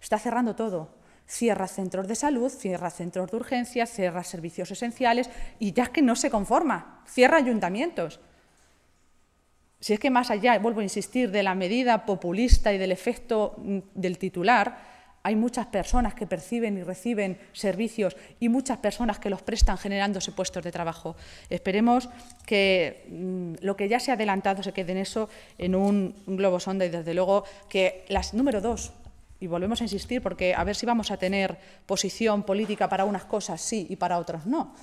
está cerrando todo. Cierra centros de salud, cierra centros de urgencia, cierra servicios esenciales y ya es que no se conforma, cierra ayuntamientos. Si es que más allá, vuelvo a insistir, de la medida populista y del efecto mm, del titular, hay muchas personas que perciben y reciben servicios y muchas personas que los prestan generándose puestos de trabajo. Esperemos que mm, lo que ya se ha adelantado se quede en eso, en un, un globo sonda y desde luego que las número dos, y volvemos a insistir porque a ver si vamos a tener posición política para unas cosas sí y para otras no,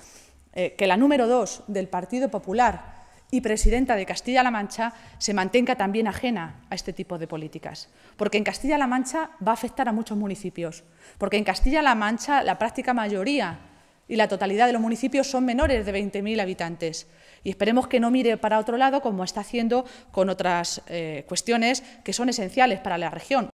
eh, que la número dos del Partido Popular y presidenta de Castilla-La Mancha se mantenga también ajena a este tipo de políticas. Porque en Castilla-La Mancha va a afectar a muchos municipios. Porque en Castilla-La Mancha la práctica mayoría y la totalidad de los municipios son menores de 20.000 habitantes. Y esperemos que no mire para otro lado como está haciendo con otras eh, cuestiones que son esenciales para la región.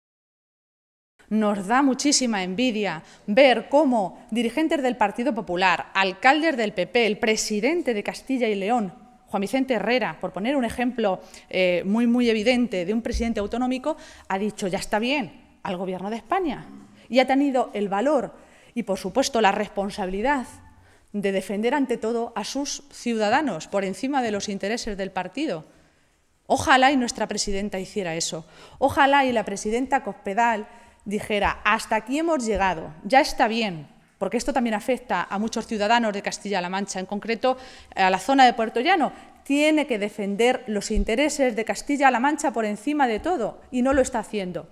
Nos da muchísima envidia ver cómo dirigentes del Partido Popular, alcaldes del PP, el presidente de Castilla y León, Juan Vicente Herrera, por poner un ejemplo eh, muy, muy evidente de un presidente autonómico, ha dicho ya está bien al Gobierno de España y ha tenido el valor y, por supuesto, la responsabilidad de defender ante todo a sus ciudadanos por encima de los intereses del partido. Ojalá y nuestra presidenta hiciera eso. Ojalá y la presidenta Cospedal dijera, hasta aquí hemos llegado, ya está bien, porque esto también afecta a muchos ciudadanos de Castilla-La Mancha, en concreto a la zona de Puerto Llano, tiene que defender los intereses de Castilla-La Mancha por encima de todo y no lo está haciendo.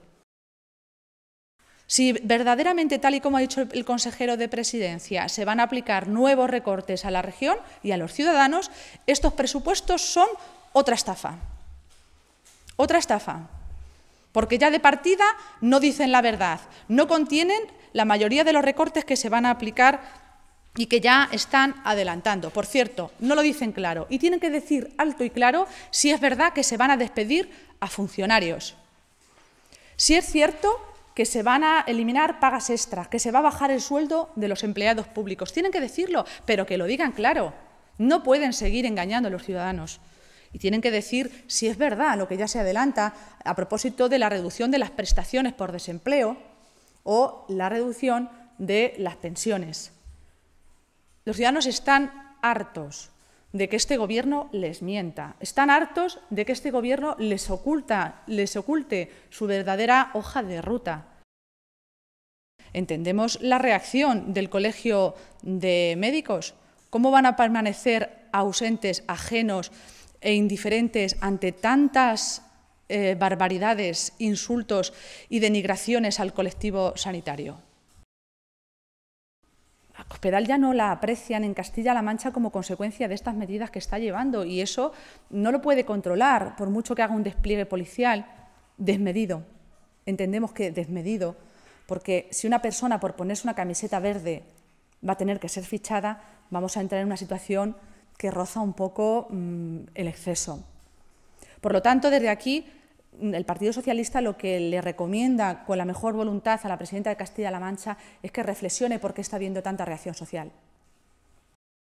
Si verdaderamente, tal y como ha dicho el consejero de Presidencia, se van a aplicar nuevos recortes a la región y a los ciudadanos, estos presupuestos son otra estafa. Otra estafa porque ya de partida no dicen la verdad, no contienen la mayoría de los recortes que se van a aplicar y que ya están adelantando. Por cierto, no lo dicen claro y tienen que decir alto y claro si es verdad que se van a despedir a funcionarios. Si es cierto que se van a eliminar pagas extras, que se va a bajar el sueldo de los empleados públicos. Tienen que decirlo, pero que lo digan claro. No pueden seguir engañando a los ciudadanos y tienen que decir si es verdad lo que ya se adelanta a propósito de la reducción de las prestaciones por desempleo o la reducción de las pensiones. Los ciudadanos están hartos de que este gobierno les mienta, están hartos de que este gobierno les oculta, les oculte su verdadera hoja de ruta. Entendemos la reacción del Colegio de Médicos. ¿Cómo van a permanecer ausentes, ajenos e indiferentes ante tantas eh, barbaridades, insultos y denigraciones al colectivo sanitario. La hospital ya no la aprecian en Castilla-La Mancha como consecuencia de estas medidas que está llevando y eso no lo puede controlar por mucho que haga un despliegue policial desmedido. Entendemos que desmedido, porque si una persona por ponerse una camiseta verde va a tener que ser fichada, vamos a entrar en una situación que roza un poco mm, el exceso. Por lo tanto, desde aquí, mm, el Partido Socialista lo que le recomienda con la mejor voluntad a la presidenta de Castilla-La Mancha es que reflexione por qué está habiendo tanta reacción social.